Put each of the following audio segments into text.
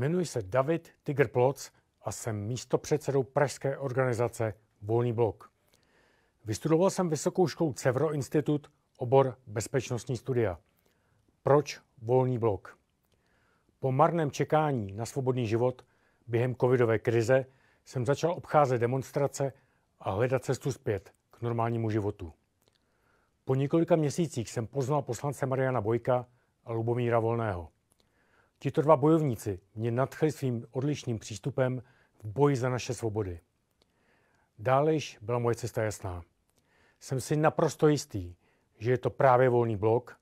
Jmenuji se David Tiger Ploc a jsem místopředsedou pražské organizace Volný blok. Vystudoval jsem Vysokou školu Cevro Institut, obor bezpečnostní studia. Proč Volný blok? Po marném čekání na svobodný život během covidové krize jsem začal obcházet demonstrace a hledat cestu zpět k normálnímu životu. Po několika měsících jsem poznal poslance Mariana Bojka a Lubomíra Volného. Tito dva bojovníci mě nadchli svým odlišným přístupem v boji za naše svobody. Dále již byla moje cesta jasná. Jsem si naprosto jistý, že je to právě volný blok,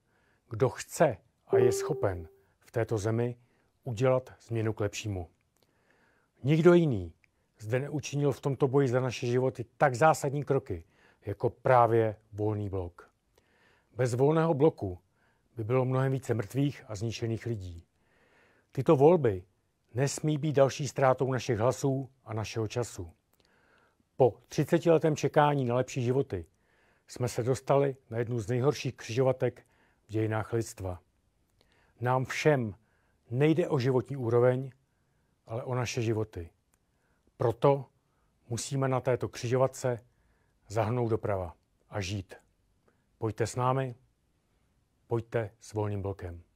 kdo chce a je schopen v této zemi udělat změnu k lepšímu. Nikdo jiný zde neučinil v tomto boji za naše životy tak zásadní kroky, jako právě volný blok. Bez volného bloku by bylo mnohem více mrtvých a zničených lidí. Tyto volby nesmí být další ztrátou našich hlasů a našeho času. Po 30-letém čekání na lepší životy jsme se dostali na jednu z nejhorších křižovatek v dějinách lidstva. Nám všem nejde o životní úroveň, ale o naše životy. Proto musíme na této křižovatce zahnout doprava a žít. Pojďte s námi, pojďte s volným blokem.